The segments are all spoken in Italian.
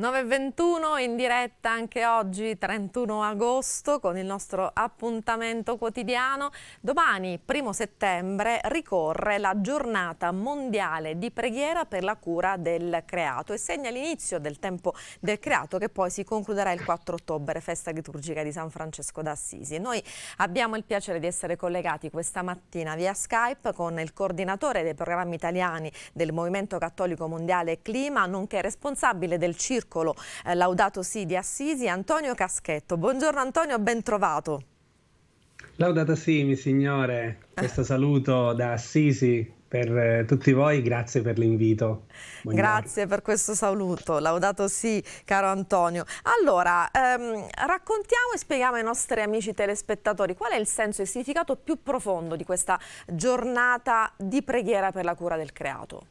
9.21 in diretta anche oggi 31 agosto con il nostro appuntamento quotidiano. Domani, primo settembre, ricorre la giornata mondiale di preghiera per la cura del creato e segna l'inizio del tempo del creato che poi si concluderà il 4 ottobre, festa liturgica di San Francesco d'Assisi. Noi abbiamo il piacere di essere collegati questa mattina via Skype con il coordinatore dei programmi italiani del Movimento Cattolico Mondiale Clima, nonché responsabile del circo Circolo eh, Laudato Si di Assisi, Antonio Caschetto. Buongiorno Antonio, ben trovato. Laudato Si, mi signore, questo saluto da Assisi, per eh, tutti voi, grazie per l'invito. Grazie per questo saluto, laudato sì, caro Antonio. Allora, ehm, raccontiamo e spieghiamo ai nostri amici telespettatori qual è il senso e il significato più profondo di questa giornata di preghiera per la cura del creato.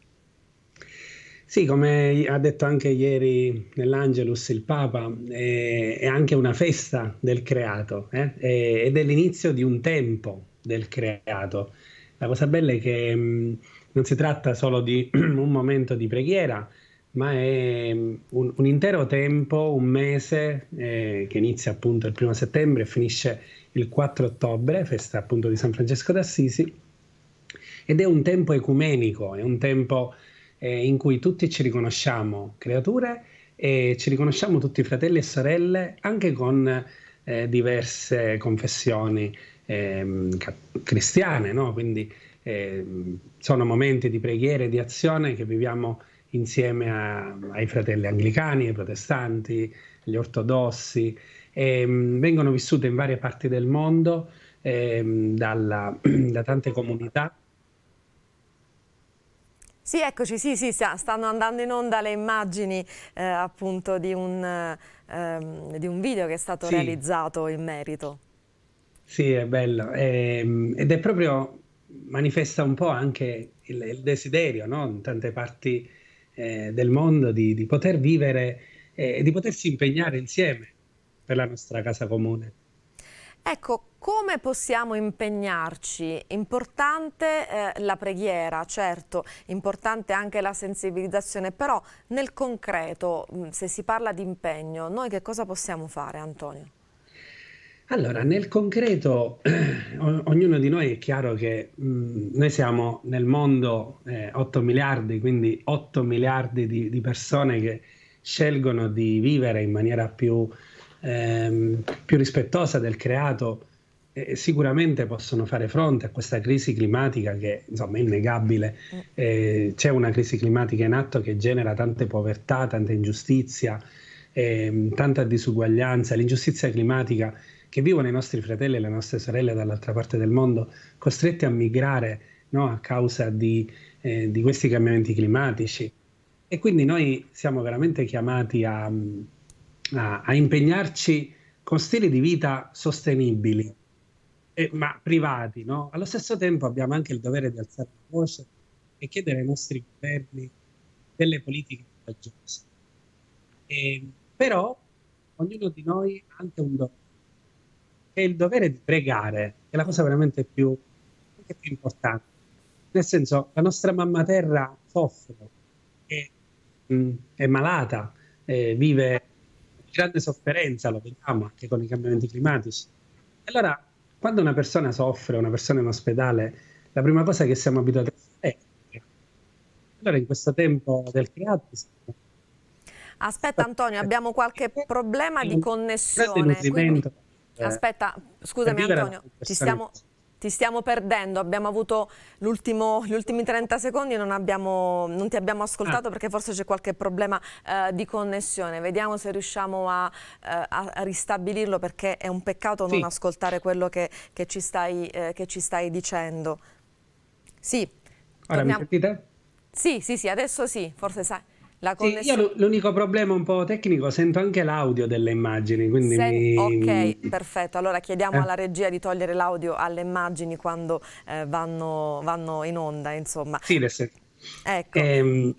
Sì, come ha detto anche ieri nell'Angelus il Papa, eh, è anche una festa del creato eh? è, ed è l'inizio di un tempo del creato. La cosa bella è che mh, mm, non si tratta solo di un momento di preghiera, ma è mm, un, un intero tempo, un mese eh, che inizia appunto il primo settembre e finisce il 4 ottobre, festa appunto di San Francesco d'Assisi, ed è un tempo ecumenico, è un tempo eh, in cui tutti ci riconosciamo creature e ci riconosciamo tutti fratelli e sorelle anche con eh, diverse confessioni eh, cristiane, no? quindi ehm, sono momenti di preghiera e di azione che viviamo insieme a, ai fratelli anglicani, ai protestanti, agli ortodossi, e, ehm, mh, vengono vissute in varie parti del mondo, e, ehm, dalla, da tante comunità sì, eccoci, sì, sì, stanno andando in onda le immagini eh, appunto di un, ehm, di un, video che è stato sì. realizzato in merito. Sì, è bello. Eh, ed è proprio, manifesta un po' anche il, il desiderio no? in tante parti eh, del mondo di, di poter vivere eh, e di potersi impegnare insieme per la nostra casa comune. Ecco, come possiamo impegnarci? Importante eh, la preghiera, certo, importante anche la sensibilizzazione, però nel concreto, mm, se si parla di impegno, noi che cosa possiamo fare, Antonio? Allora, nel concreto, ognuno di noi è chiaro che mh, mm, noi siamo nel mondo eh, 8 miliardi, quindi 8 miliardi di, di persone che scelgono di vivere in maniera più ehm, più rispettosa del creato, eh, sicuramente possono fare fronte a questa crisi climatica che insomma è innegabile. Mm. Eh, c'è una crisi climatica in atto che genera tante povertà, tanta ingiustizia, ehm, tanta disuguaglianza. L'ingiustizia climatica che vivono i nostri fratelli e le nostre sorelle dall'altra parte del mondo, costretti a migrare no, a causa di, eh, di questi cambiamenti climatici. E quindi noi siamo veramente chiamati a, a, a impegnarci con stili di vita sostenibili, eh, ma privati, no? Allo stesso tempo abbiamo anche il dovere di alzare la voce e chiedere ai nostri governi delle politiche coraggiose. Eh, però ognuno di noi ha anche un dovere, che è il dovere di pregare, che è la cosa veramente più, più importante. Nel senso, la nostra mamma terra soffre, è, mh, mm, è malata, eh, vive grande sofferenza, lo vediamo anche con i cambiamenti climatici. Allora, quando una persona soffre, una persona in ospedale, la prima cosa che siamo abituati a fare è... Allora, in questo tempo del creato... Aspetta Antonio, abbiamo qualche problema di connessione. Quindi... Eh, Aspetta, scusami Antonio, ci stiamo, ti stiamo perdendo, abbiamo avuto gli ultimi 30 secondi non, abbiamo, non ti abbiamo ascoltato ah. perché forse c'è qualche problema eh, di connessione. Vediamo se riusciamo a, eh, a, a, ristabilirlo perché è un peccato non ascoltare quello che, che, ci stai, eh, che, ci stai, dicendo. Sì. Ora torniamo. mi sentite? Sì, sì, sì, adesso sì, forse sai. La connessione... Sì, io l'unico problema un po' tecnico, sento anche l'audio delle immagini. Quindi Sen... mi... Ok, perfetto. Allora chiediamo eh. alla regia di togliere l'audio alle immagini quando eh, vanno, vanno, in onda, insomma. Sì, le sento. Ecco. Ehm,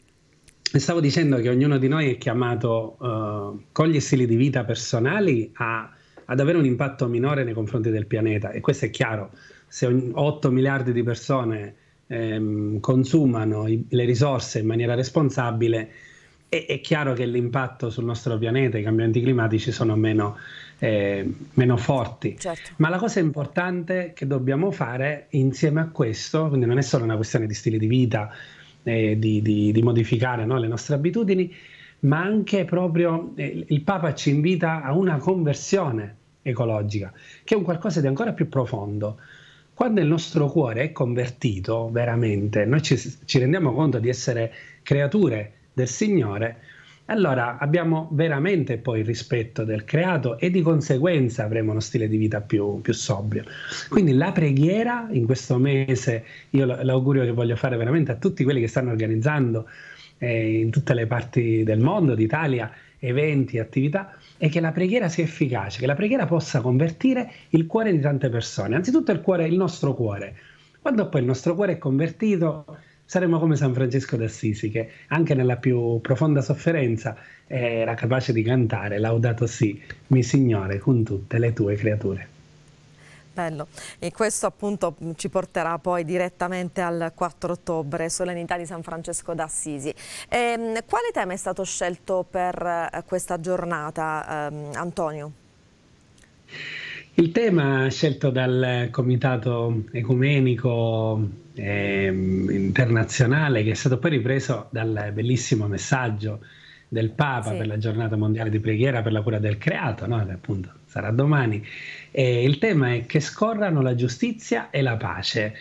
stavo dicendo che ognuno di noi è chiamato uh, con gli stili di vita personali a, ad avere un impatto minore nei confronti del pianeta e questo è chiaro. Se 8 miliardi di persone ehm, consumano le risorse in maniera responsabile, è, è chiaro che l'impatto sul nostro pianeta, i cambiamenti climatici sono meno, eh, meno forti. Certo. Ma la cosa importante che dobbiamo fare insieme a questo, quindi non è solo una questione di stile di vita, eh, di, di, di, modificare no, le nostre abitudini, ma anche proprio eh, il Papa ci invita a una conversione ecologica, che è un qualcosa di ancora più profondo. Quando il nostro cuore è convertito veramente, noi ci, ci rendiamo conto di essere creature del Signore, allora abbiamo veramente poi il rispetto del creato e di conseguenza avremo uno stile di vita più, più sobrio. Quindi la preghiera in questo mese, io l'augurio che voglio fare veramente a tutti quelli che stanno organizzando eh, in tutte le parti del mondo, d'Italia, eventi, attività, è che la preghiera sia efficace, che la preghiera possa convertire il cuore di tante persone, anzitutto il, cuore, il nostro cuore. Quando poi il nostro cuore è convertito, saremmo come San Francesco d'Assisi che anche nella più profonda sofferenza eh, era capace di cantare, laudato sì, mi Signore, con tutte le tue creature. Bello. E questo appunto ci porterà poi direttamente al 4 ottobre, solennità di San Francesco d'Assisi. Ehm, quale tema è stato scelto per eh, questa giornata, ehm, Antonio? Il tema scelto dal Comitato Ecumenico ehm, internazionale che è stato poi ripreso dal bellissimo messaggio del Papa sì. per la giornata mondiale di preghiera per la cura del creato, no? appunto sarà domani. E il tema è che scorrano la giustizia e la pace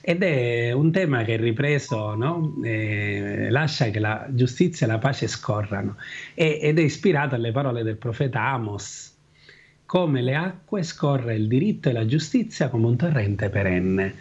ed è un tema che è ripreso no? eh, lascia che la giustizia e la pace scorrano e, ed è ispirato alle parole del profeta Amos come le acque scorre il diritto e la giustizia come un torrente perenne.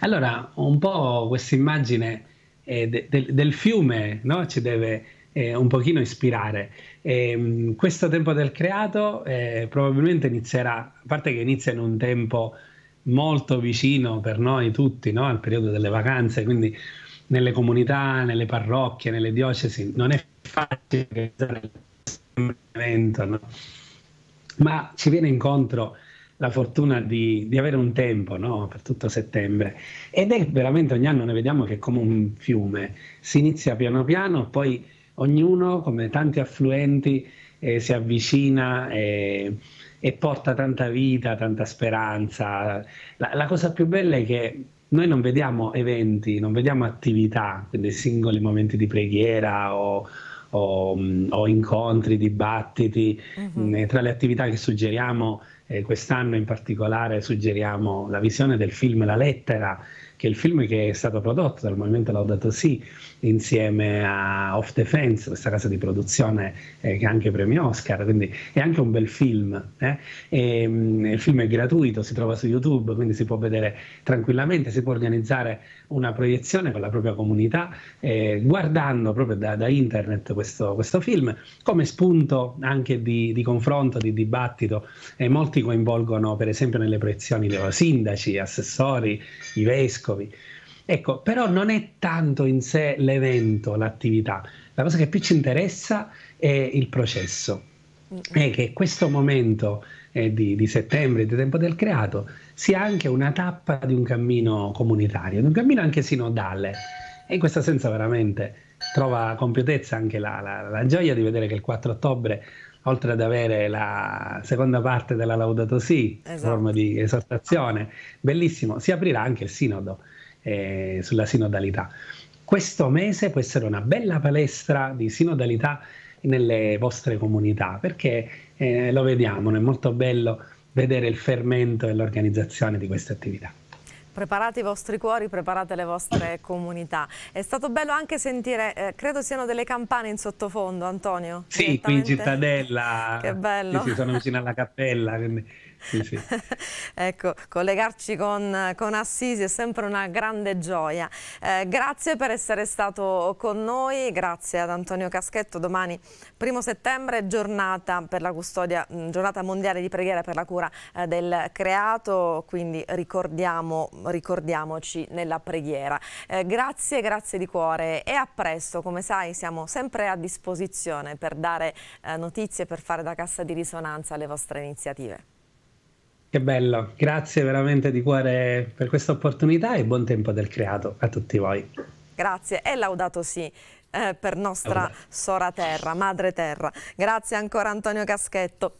Allora, un po' questa immagine eh, de, del fiume no? ci deve eh, un pochino ispirare. E, ehm, questo tempo del creato eh, probabilmente inizierà, a parte che inizia in un tempo molto vicino per noi tutti, no? al periodo delle vacanze, quindi nelle comunità, nelle parrocchie, nelle diocesi, non è facile organizzare l'evento. No? ma ci viene incontro la fortuna di, di avere un tempo no? per tutto settembre ed è veramente ogni anno ne vediamo che è come un fiume, si inizia piano piano, poi ognuno come tanti affluenti eh, si avvicina e, eh, e, porta tanta vita, tanta speranza. La, la, cosa più bella è che noi non vediamo eventi, non vediamo attività, quindi singoli momenti di preghiera o, o, mm, o incontri, dibattiti. Uh-huh. Tra le attività che suggeriamo eh, quest'anno in particolare suggeriamo la visione del film La lettera, che è il film che è stato prodotto dal Movimento Laudato Sì insieme a Off Defense, questa casa di produzione eh, che ha anche premi Oscar, quindi è anche un bel film. Eh? E, mh, mm, il film è gratuito, si trova su YouTube, quindi si può vedere tranquillamente, si può organizzare una proiezione con la propria comunità, eh, guardando proprio da, da internet questo, questo, film, come spunto anche di, di confronto, di dibattito. e molti coinvolgono per esempio nelle proiezioni i sindaci, assessori, i vescovi. Ecco, però non è tanto in sé l'evento, l'attività, la cosa che più ci interessa è il processo, mm. è che questo momento eh, di, di, settembre, di tempo del creato, sia anche una tappa di un cammino comunitario, di un cammino anche sinodale. E in questo senso veramente trova compiutezza anche la, la, la gioia di vedere che il 4 ottobre oltre ad avere la seconda parte della Laudato Si, esatto. forma di esortazione, bellissimo, si aprirà anche il sinodo eh, sulla sinodalità. Questo mese può essere una bella palestra di sinodalità nelle vostre comunità, perché eh, lo vediamo, è molto bello vedere il fermento e l'organizzazione di queste attività. Preparate i vostri cuori, preparate le vostre comunità. È stato bello anche sentire, eh, credo siano delle campane in sottofondo, Antonio. Sì, qui in cittadella. Che bello. Sì, sì, sono vicino alla cappella, ecco, collegarci con, con, Assisi è sempre una grande gioia. Eh, grazie per essere stato con noi, grazie ad Antonio Caschetto. Domani, primo settembre, giornata, custodia, giornata mondiale di preghiera per la cura eh, del creato, quindi ricordiamo, ricordiamoci nella preghiera. Eh, grazie, grazie di cuore e a presto. Come sai, siamo sempre a disposizione per dare eh, notizie, per fare da cassa di risonanza alle vostre iniziative. Che bello, grazie veramente di cuore per questa opportunità e buon tempo del creato a tutti voi. Grazie e laudato sì. Eh, per nostra Sora Terra, Madre Terra. Grazie ancora Antonio Caschetto.